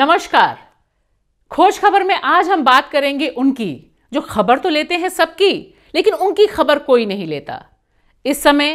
नमस्कार खोज खबर में आज हम बात करेंगे उनकी जो खबर तो लेते हैं सबकी लेकिन उनकी खबर कोई नहीं लेता इस समय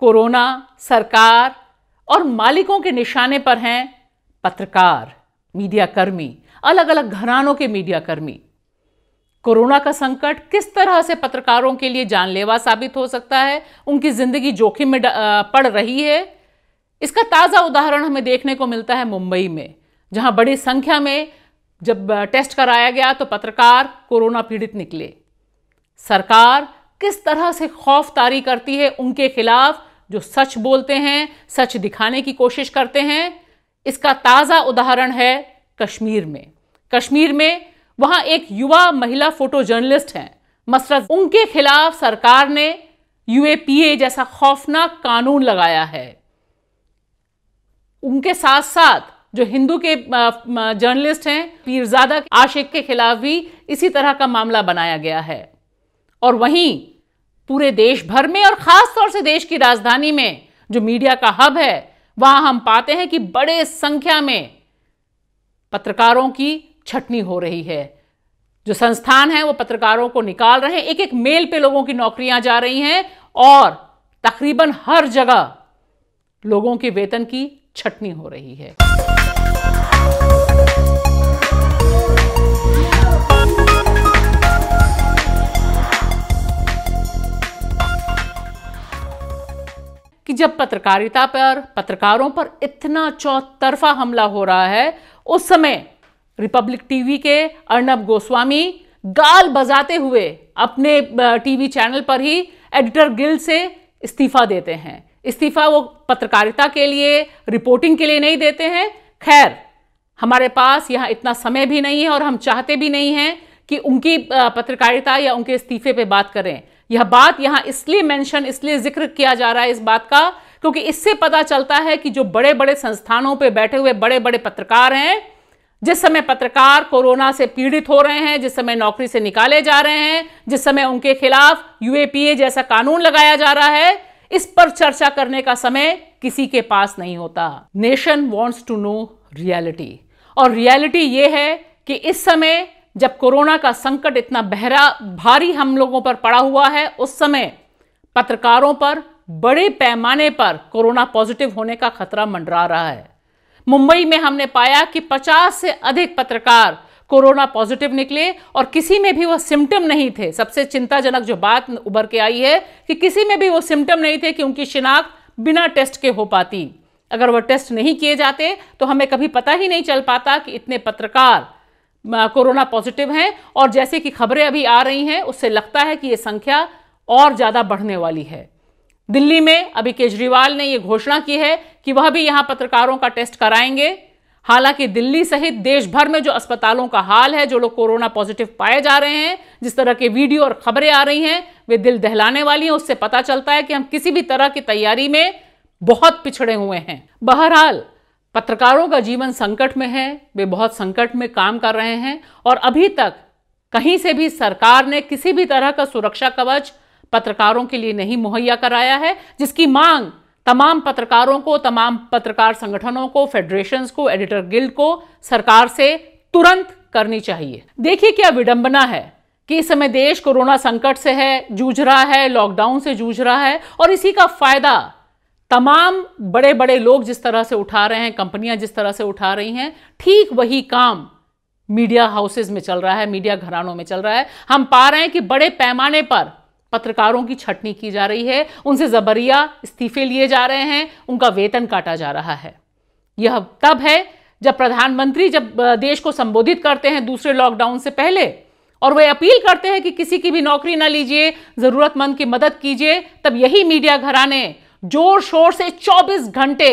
कोरोना सरकार और मालिकों के निशाने पर हैं पत्रकार मीडिया कर्मी अलग अलग घरानों के मीडिया कर्मी कोरोना का संकट किस तरह से पत्रकारों के लिए जानलेवा साबित हो सकता है उनकी जिंदगी जोखिम में पड़ रही है इसका ताज़ा उदाहरण हमें देखने को मिलता है मुंबई में जहां बड़ी संख्या में जब टेस्ट कराया गया तो पत्रकार कोरोना पीड़ित निकले सरकार किस तरह से खौफ तारी करती है उनके खिलाफ जो सच बोलते हैं सच दिखाने की कोशिश करते हैं इसका ताज़ा उदाहरण है कश्मीर में कश्मीर में वहां एक युवा महिला फोटो जर्नलिस्ट हैं मसरत उनके खिलाफ सरकार ने यूएपीए जैसा खौफनाक कानून लगाया है उनके साथ साथ जो हिंदू के जर्नलिस्ट हैं पीरजादा आशिक के खिलाफ भी इसी तरह का मामला बनाया गया है और वहीं पूरे देश भर में और ख़ास तौर से देश की राजधानी में जो मीडिया का हब है वहां हम पाते हैं कि बड़े संख्या में पत्रकारों की छटनी हो रही है जो संस्थान है वो पत्रकारों को निकाल रहे हैं एक एक मेल पे लोगों की नौकरियां जा रही हैं और तकरीबन हर जगह लोगों के वेतन की छटनी हो रही है जब पत्रकारिता पर पत्रकारों पर इतना चौतरफा हमला हो रहा है उस समय रिपब्लिक टीवी के अर्नब गोस्वामी गाल बजाते हुए अपने टीवी चैनल पर ही एडिटर गिल से इस्तीफा देते हैं इस्तीफा वो पत्रकारिता के लिए रिपोर्टिंग के लिए नहीं देते हैं खैर हमारे पास यहाँ इतना समय भी नहीं है और हम चाहते भी नहीं हैं कि उनकी पत्रकारिता या उनके इस्तीफे पे बात करें यह बात यहां इसलिए मेंशन इसलिए जिक्र किया जा रहा है इस बात का क्योंकि इससे पता चलता है कि जो बड़े बड़े संस्थानों पर बैठे हुए बड़े बड़े पत्रकार हैं जिस समय पत्रकार कोरोना से पीड़ित हो रहे हैं जिस समय नौकरी से निकाले जा रहे हैं जिस समय उनके खिलाफ यूएपीए जैसा कानून लगाया जा रहा है इस पर चर्चा करने का समय किसी के पास नहीं होता nation wants to know reality और रियलिटी यह है कि इस समय जब कोरोना का संकट इतना बहरा भारी हम लोगों पर पड़ा हुआ है उस समय पत्रकारों पर बड़े पैमाने पर कोरोना पॉजिटिव होने का खतरा मंडरा रहा है मुंबई में हमने पाया कि 50 से अधिक पत्रकार कोरोना पॉजिटिव निकले और किसी में भी वो सिम्टम नहीं थे सबसे चिंताजनक जो बात उभर के आई है कि किसी में भी वो सिम्टम नहीं थे कि उनकी शिनाख्त बिना टेस्ट के हो पाती अगर वह टेस्ट नहीं किए जाते तो हमें कभी पता ही नहीं चल पाता कि इतने पत्रकार कोरोना पॉजिटिव हैं और जैसे कि खबरें अभी आ रही हैं उससे लगता है कि ये संख्या और ज़्यादा बढ़ने वाली है दिल्ली में अभी केजरीवाल ने ये घोषणा की है कि वह भी यहाँ पत्रकारों का टेस्ट कराएंगे हालांकि दिल्ली सहित देश भर में जो अस्पतालों का हाल है जो लोग कोरोना पॉजिटिव पाए जा रहे हैं जिस तरह के वीडियो और खबरें आ रही हैं वे दिल दहलाने वाली हैं उससे पता चलता है कि हम किसी भी तरह की तैयारी में बहुत पिछड़े हुए हैं बहरहाल पत्रकारों का जीवन संकट में है वे बहुत संकट में काम कर रहे हैं और अभी तक कहीं से भी सरकार ने किसी भी तरह का सुरक्षा कवच पत्रकारों के लिए नहीं मुहैया कराया है जिसकी मांग तमाम पत्रकारों को तमाम पत्रकार संगठनों को फेडरेशंस को एडिटर गिल्ड को सरकार से तुरंत करनी चाहिए देखिए क्या विडंबना है कि इस समय देश कोरोना संकट से है जूझ रहा है लॉकडाउन से जूझ रहा है और इसी का फायदा तमाम बड़े बड़े लोग जिस तरह से उठा रहे हैं कंपनियां जिस तरह से उठा रही हैं ठीक वही काम मीडिया हाउसेज में चल रहा है मीडिया घरानों में चल रहा है हम पा रहे हैं कि बड़े पैमाने पर पत्रकारों की छटनी की जा रही है उनसे जबरिया इस्तीफे लिए जा रहे हैं उनका वेतन काटा जा रहा है यह तब है जब प्रधानमंत्री जब देश को संबोधित करते हैं दूसरे लॉकडाउन से पहले और वे अपील करते हैं कि किसी की भी नौकरी ना लीजिए ज़रूरतमंद की मदद कीजिए तब यही मीडिया घराने जोर शोर से 24 घंटे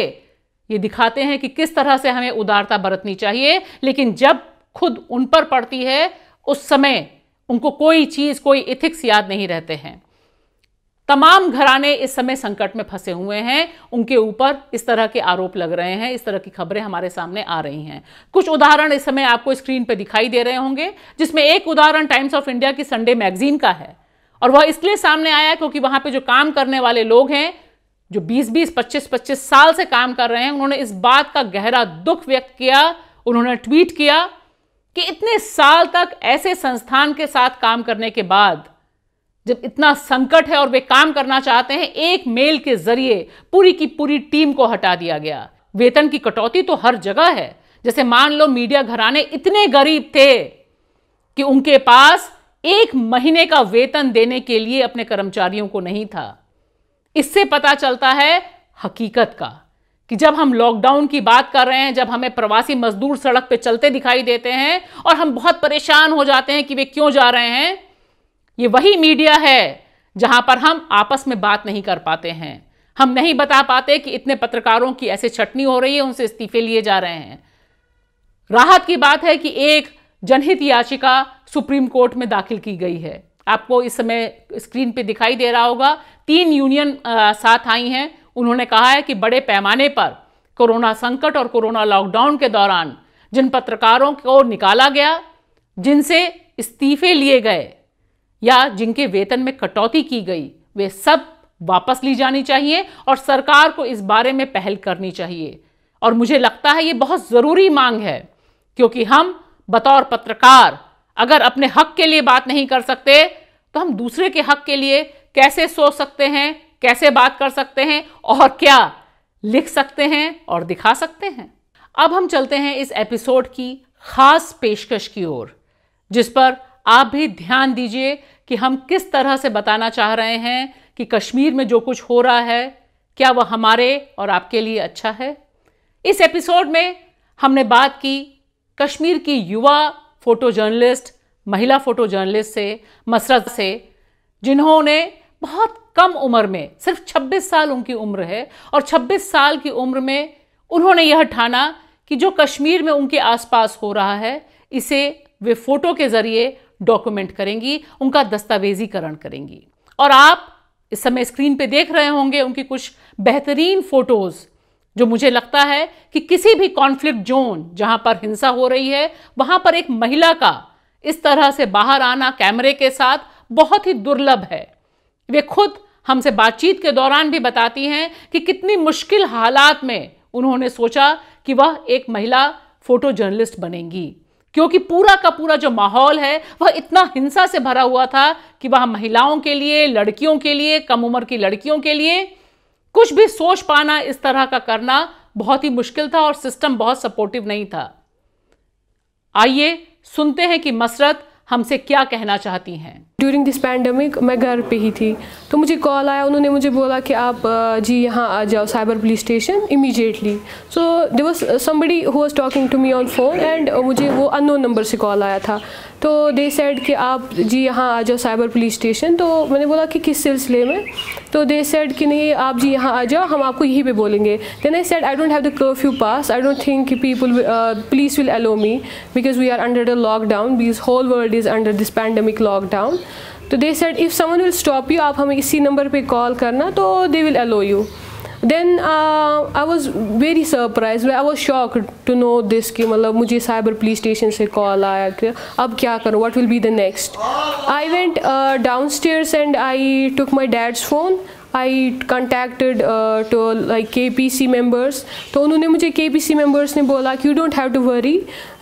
ये दिखाते हैं कि किस तरह से हमें उदारता बरतनी चाहिए लेकिन जब खुद उन पर पड़ती है उस समय उनको कोई चीज़ कोई इथिक्स याद नहीं रहते हैं तमाम घराने इस समय संकट में फंसे हुए हैं उनके ऊपर इस तरह के आरोप लग रहे हैं इस तरह की खबरें हमारे सामने आ रही हैं कुछ उदाहरण इस समय आपको स्क्रीन पर दिखाई दे रहे होंगे जिसमें एक उदाहरण टाइम्स ऑफ इंडिया की संडे मैगजीन का है और वह इसलिए सामने आया क्योंकि वहां पे जो काम करने वाले लोग हैं जो 20-20, 25-25 साल से काम कर रहे हैं उन्होंने इस बात का गहरा दुख व्यक्त किया उन्होंने ट्वीट किया कि इतने साल तक ऐसे संस्थान के साथ काम करने के बाद जब इतना संकट है और वे काम करना चाहते हैं एक मेल के जरिए पूरी की पूरी टीम को हटा दिया गया वेतन की कटौती तो हर जगह है जैसे मान लो मीडिया घराने इतने गरीब थे कि उनके पास एक महीने का वेतन देने के लिए अपने कर्मचारियों को नहीं था इससे पता चलता है हकीकत का कि जब हम लॉकडाउन की बात कर रहे हैं जब हमें प्रवासी मजदूर सड़क पर चलते दिखाई देते हैं और हम बहुत परेशान हो जाते हैं कि वे क्यों जा रहे हैं ये वही मीडिया है जहां पर हम आपस में बात नहीं कर पाते हैं हम नहीं बता पाते कि इतने पत्रकारों की ऐसे छटनी हो रही है उनसे इस्तीफे लिए जा रहे हैं राहत की बात है कि एक जनहित याचिका सुप्रीम कोर्ट में दाखिल की गई है आपको इस समय स्क्रीन पे दिखाई दे रहा होगा तीन यूनियन आ, साथ आई हैं उन्होंने कहा है कि बड़े पैमाने पर कोरोना संकट और कोरोना लॉकडाउन के दौरान जिन पत्रकारों को निकाला गया जिनसे इस्तीफे लिए गए या जिनके वेतन में कटौती की गई वे सब वापस ली जानी चाहिए और सरकार को इस बारे में पहल करनी चाहिए और मुझे लगता है ये बहुत ज़रूरी मांग है क्योंकि हम बतौर पत्रकार अगर अपने हक के लिए बात नहीं कर सकते तो हम दूसरे के हक के लिए कैसे सोच सकते हैं कैसे बात कर सकते हैं और क्या लिख सकते हैं और दिखा सकते हैं अब हम चलते हैं इस एपिसोड की खास पेशकश की ओर जिस पर आप भी ध्यान दीजिए कि हम किस तरह से बताना चाह रहे हैं कि कश्मीर में जो कुछ हो रहा है क्या वह हमारे और आपके लिए अच्छा है इस एपिसोड में हमने बात की कश्मीर की युवा फ़ोटो जर्नलिस्ट महिला फ़ोटो जर्नलिस्ट से मसरत से जिन्होंने बहुत कम उम्र में सिर्फ 26 साल उनकी उम्र है और 26 साल की उम्र में उन्होंने यह ठाना कि जो कश्मीर में उनके आसपास हो रहा है इसे वे फ़ोटो के ज़रिए डॉक्यूमेंट करेंगी उनका दस्तावेजीकरण करेंगी और आप इस समय स्क्रीन पे देख रहे होंगे उनकी कुछ बेहतरीन फ़ोटोज़ जो मुझे लगता है कि किसी भी कॉन्फ्लिक्ट जोन जहां पर हिंसा हो रही है वहां पर एक महिला का इस तरह से बाहर आना कैमरे के साथ बहुत ही दुर्लभ है वे खुद हमसे बातचीत के दौरान भी बताती हैं कि कितनी मुश्किल हालात में उन्होंने सोचा कि वह एक महिला फोटो जर्नलिस्ट बनेंगी क्योंकि पूरा का पूरा जो माहौल है वह इतना हिंसा से भरा हुआ था कि वह महिलाओं के लिए लड़कियों के लिए कम उम्र की लड़कियों के लिए कुछ भी सोच पाना इस तरह का करना बहुत ही मुश्किल था और सिस्टम बहुत सपोर्टिव नहीं था आइए सुनते हैं कि मसरत हमसे क्या कहना चाहती हैं ड्यूरिंग दिस पैंडमिक मैं घर पे ही थी तो मुझे कॉल आया उन्होंने मुझे बोला कि आप जी यहाँ आ जाओ cyber police station immediately so there was somebody who was talking to me on phone and मुझे वो अननोन नंबर से कॉल आया था तो दे सेड कि आप जी यहाँ आ जाओ साइबर पुलिस स्टेशन तो मैंने बोला कि किस सिलसिले में तो दे सेड कि नहीं आप जी यहाँ आ जाओ हम आपको यहीं पे बोलेंगे then I said I don't have the curfew pass I don't think people police will allow me because we are under the lockdown because whole world is under this pandemic lockdown तो they said if someone will stop you आप हमें इसी नंबर पे call करना तो they will allow you then I was very surprise I was shock to know this कि मतलब मुझे साइबर पुलिस स्टेशन से कॉल आया कि अब क्या करूँ what will be the next I went downstairs and I took my dad's phone I contacted to like K P C members तो उन्होंने मुझे के पी सी मेम्बर्स ने बोला कि you don't have to worry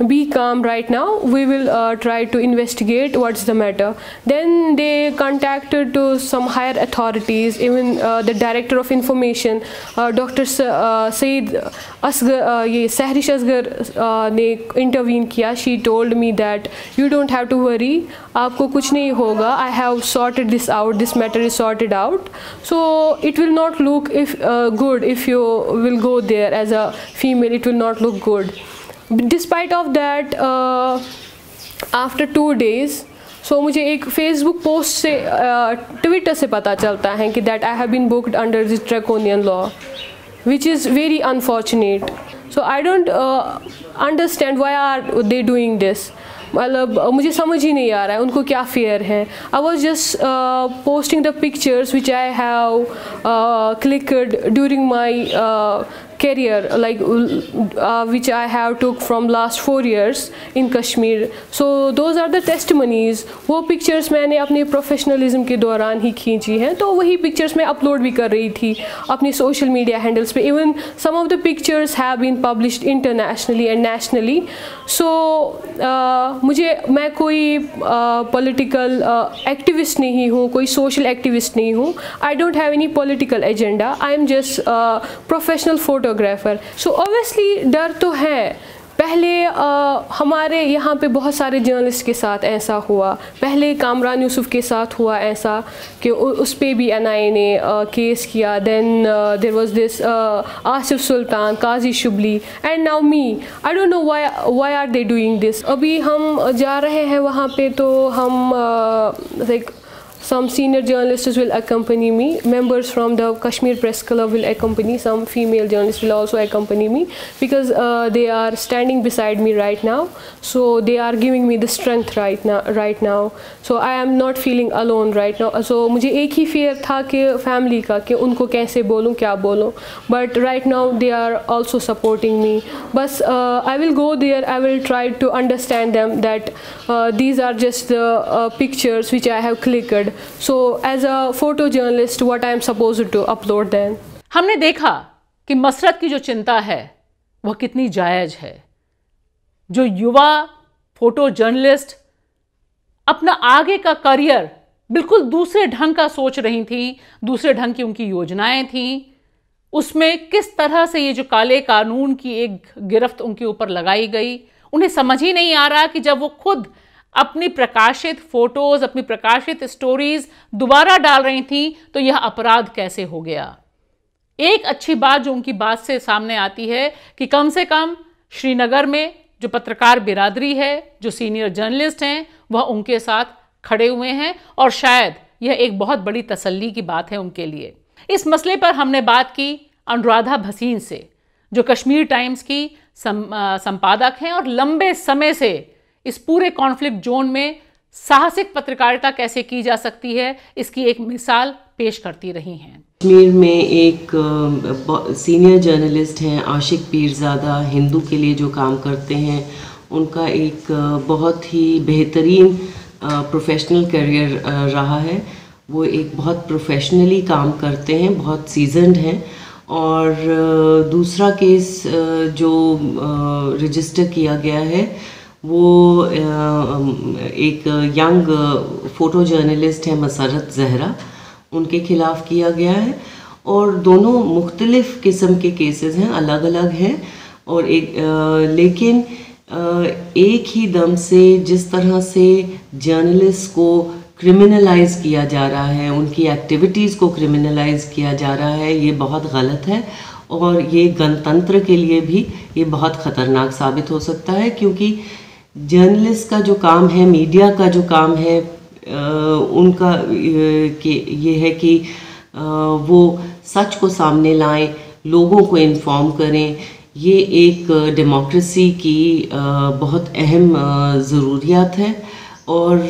be calm right now we will try to investigate is the matter then they contacted to some higher authorities even the director of information doctor Syed Asghar ये सहरिश असगर ने intervene किया she told me that you don't have to worry आपको कुछ नहीं होगा I have sorted this out this matter is sorted out so so it will not look if uh, good if you will go there as a female it will not look good despite of that uh, after two days so, मुझे एक Facebook post से Twitter uh, से पता चलता है कि that I have been booked under this draconian law which is very unfortunate. So I don't understand why are they doing this. मतलब मुझे समझ ही नहीं आ रहा है उनको क्या फेयर है I was just posting the pictures which I have clicked during my career like uh, uh, which I have took from last four years in Kashmir. So those are the testimonies. वो pictures मैंने apne professionalism के दौरान ही खींची हैं तो वही pictures मैं upload भी कर रही थी अपने social media handles पे even some of the pictures have been published internationally and nationally. So uh, मुझे मैं कोई political uh, activist नहीं हूँ koi social activist नहीं i I don't have any political agenda. I am just a uh, professional photographer photographer so obviously डर तो है पहले आ, हमारे यहाँ पे बहुत सारे जर्नलिस्ट के साथ ऐसा हुआ पहले कामरान यूसुफ के साथ हुआ ऐसा कि उ, उस पर भी एन आई ने आ, केस किया then there was this Asif Sultan Qazi Shibli and now me I don't know why why are they doing this अभी हम जा रहे हैं वहाँ पे तो हम like Some senior journalists will accompany me. Members from the Kashmir Press Club will accompany. Some female journalists will also accompany me because uh, they are standing beside me right now. So they are giving me the strength right now. Right now. So I am not feeling alone right now. So मुझे एक ही fear था कि family का कि उनको कैसे बोलूँ क्या बोलूँ. But right now they are also supporting me. But uh, I will go there. I will try to understand them that uh, these are just the uh, pictures which I have clicked. So as a photo journalist what I am suppose to upload then हमने देखा कि मसरत की जो चिंता है वह कितनी जायज है जो युवा फोटो जर्नलिस्ट अपना आगे का करियर बिल्कुल दूसरे ढंग का सोच रही थी दूसरे ढंग की उनकी योजनाएं थी उसमें किस तरह से ये जो काले कानून की एक गिरफ्त उनके ऊपर लगाई गई उन्हें समझ ही नहीं आ रहा कि जब वो खुद अपनी प्रकाशित फोटोज अपनी प्रकाशित स्टोरीज दोबारा डाल रही थी तो यह अपराध कैसे हो गया एक अच्छी बात जो उनकी बात से सामने आती है कि कम से कम श्रीनगर में जो पत्रकार बिरादरी है जो सीनियर जर्नलिस्ट हैं वह उनके साथ खड़े हुए हैं और शायद यह एक बहुत बड़ी तसल्ली की बात है उनके लिए इस मसले पर हमने बात की अनुराधा भसीन से जो कश्मीर टाइम्स की आ, संपादक हैं और लंबे समय से इस पूरे कॉन्फ्लिक्ट जोन में साहसिक पत्रकारिता कैसे की जा सकती है इसकी एक मिसाल पेश करती रही हैं कश्मीर में एक सीनियर जर्नलिस्ट हैं आशिक पीरजादा हिंदू के लिए जो काम करते हैं उनका एक बहुत ही बेहतरीन प्रोफेशनल करियर रहा है वो एक बहुत प्रोफेशनली काम करते हैं बहुत सीजनड हैं और दूसरा केस जो रजिस्टर किया गया है वो एक यंग फ़ोटो जर्नलिस्ट है मसरत जहरा उनके ख़िलाफ़ किया गया है और दोनों मुख्तलिफ़ किस्म के केसेस हैं अलग अलग हैं और एक लेकिन एक ही दम से जिस तरह से जर्नलिस्ट को क्रिमिनलाइज किया जा रहा है उनकी एक्टिविटीज़ को क्रिमिनलाइज किया जा रहा है ये बहुत गलत है और ये गणतंत्र के लिए भी ये बहुत ख़तरनाक साबित हो सकता है क्योंकि जर्नलिस्ट का जो काम है मीडिया का जो काम है उनका ये है कि वो सच को सामने लाएं लोगों को इन्फॉर्म करें ये एक डेमोक्रेसी की बहुत अहम ज़रूरियात है और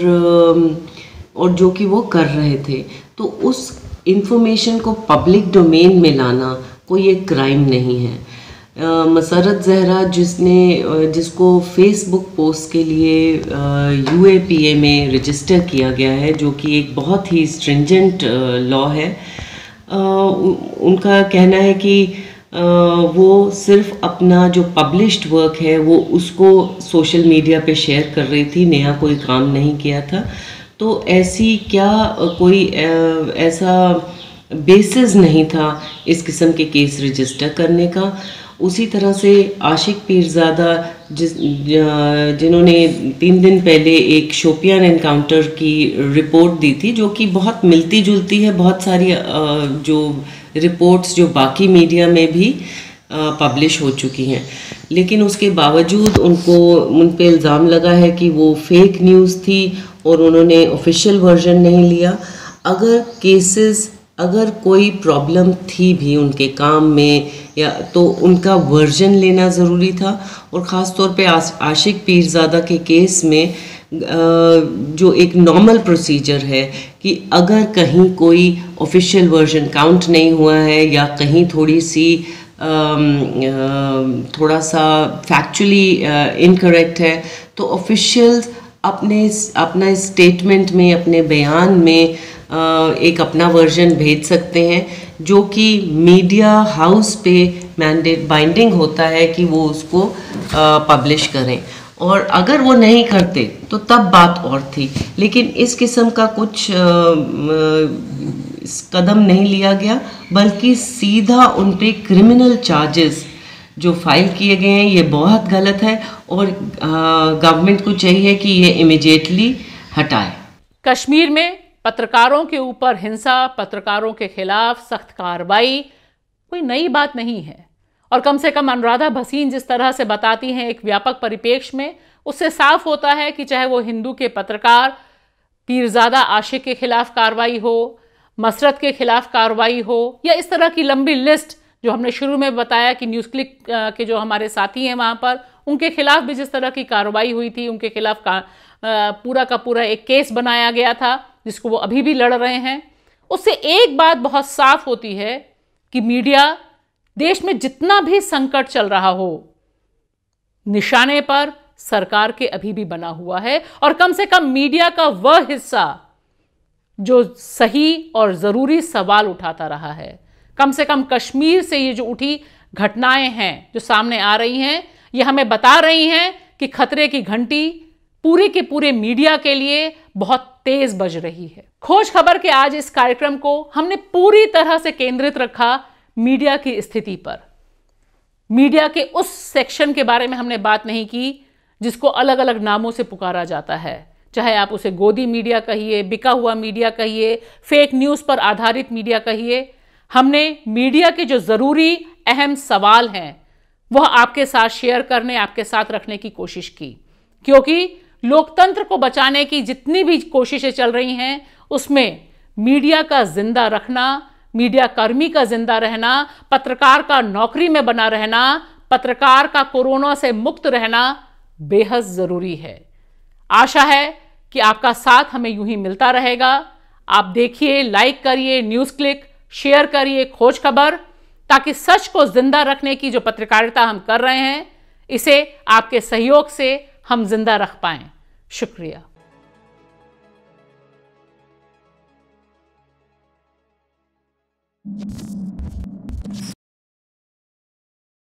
और जो कि वो कर रहे थे तो उस इन्फॉर्मेशन को पब्लिक डोमेन में लाना कोई एक क्राइम नहीं है मसरत जहरा जिसने जिसको फेसबुक पोस्ट के लिए यू में रजिस्टर किया गया है जो कि एक बहुत ही स्ट्रिंजेंट लॉ है आ, उनका कहना है कि आ, वो सिर्फ अपना जो पब्लिश्ड वर्क है वो उसको सोशल मीडिया पे शेयर कर रही थी नया कोई काम नहीं किया था तो ऐसी क्या कोई ऐसा बेसिस नहीं था इस किस्म के केस रजिस्टर करने का उसी तरह से आशिक पीरजादा जिस जिन्होंने तीन दिन पहले एक शोपियान एनकाउंटर की रिपोर्ट दी थी जो कि बहुत मिलती जुलती है बहुत सारी जो रिपोर्ट्स जो बाकी मीडिया में भी पब्लिश हो चुकी हैं लेकिन उसके बावजूद उनको उन पर इल्ज़ाम लगा है कि वो फेक न्यूज़ थी और उन्होंने ऑफिशियल वर्जन नहीं लिया अगर केसेस अगर कोई प्रॉब्लम थी भी उनके काम में या तो उनका वर्जन लेना ज़रूरी था और ख़ास तौर पे आशिक पीरजादा के केस में जो एक नॉर्मल प्रोसीजर है कि अगर कहीं कोई ऑफिशियल वर्जन काउंट नहीं हुआ है या कहीं थोड़ी सी थोड़ा सा फैक्चुअली इनकरेक्ट है तो ऑफिशियल्स अपने अपना स्टेटमेंट में अपने बयान में एक अपना वर्जन भेज सकते हैं जो कि मीडिया हाउस पे मैंडेट बाइंडिंग होता है कि वो उसको पब्लिश करें और अगर वो नहीं करते तो तब बात और थी लेकिन इस किस्म का कुछ कदम नहीं लिया गया बल्कि सीधा उन पर क्रिमिनल चार्जेस जो फाइल किए गए हैं ये बहुत गलत है और गवर्नमेंट को चाहिए कि ये इमिजिएटली हटाए कश्मीर में पत्रकारों के ऊपर हिंसा पत्रकारों के खिलाफ सख्त कार्रवाई कोई नई बात नहीं है और कम से कम अनुराधा भसीन जिस तरह से बताती हैं एक व्यापक परिपेक्ष में उससे साफ होता है कि चाहे वो हिंदू के पत्रकार पीरजादा आशिक के खिलाफ कार्रवाई हो मसरत के खिलाफ कार्रवाई हो या इस तरह की लंबी लिस्ट जो हमने शुरू में बताया कि न्यूज़ क्लिक के जो हमारे साथी हैं वहाँ पर उनके खिलाफ भी जिस तरह की कार्रवाई हुई थी उनके खिलाफ का, पूरा का पूरा एक केस बनाया गया था जिसको वो अभी भी लड़ रहे हैं उससे एक बात बहुत साफ होती है कि मीडिया देश में जितना भी संकट चल रहा हो निशाने पर सरकार के अभी भी बना हुआ है और कम से कम मीडिया का वह हिस्सा जो सही और ज़रूरी सवाल उठाता रहा है कम से कम कश्मीर से ये जो उठी घटनाएं हैं जो सामने आ रही हैं ये हमें बता रही हैं कि खतरे की घंटी पूरे के पूरे मीडिया के लिए बहुत तेज बज रही है खोज खबर के आज इस कार्यक्रम को हमने पूरी तरह से केंद्रित रखा मीडिया की स्थिति पर मीडिया के उस सेक्शन के बारे में हमने बात नहीं की जिसको अलग अलग नामों से पुकारा जाता है चाहे आप उसे गोदी मीडिया कहिए बिका हुआ मीडिया कहिए फेक न्यूज़ पर आधारित मीडिया कहिए हमने मीडिया के जो ज़रूरी अहम सवाल हैं वह आपके साथ शेयर करने आपके साथ रखने की कोशिश की क्योंकि लोकतंत्र को बचाने की जितनी भी कोशिशें चल रही हैं उसमें मीडिया का जिंदा रखना मीडिया कर्मी का जिंदा रहना पत्रकार का नौकरी में बना रहना पत्रकार का कोरोना से मुक्त रहना बेहद ज़रूरी है आशा है कि आपका साथ हमें यूं ही मिलता रहेगा आप देखिए लाइक करिए न्यूज़ क्लिक शेयर करिए खोज खबर ताकि सच को जिंदा रखने की जो पत्रकारिता हम कर रहे हैं इसे आपके सहयोग से हम जिंदा रख पाएँ शुक्रिया you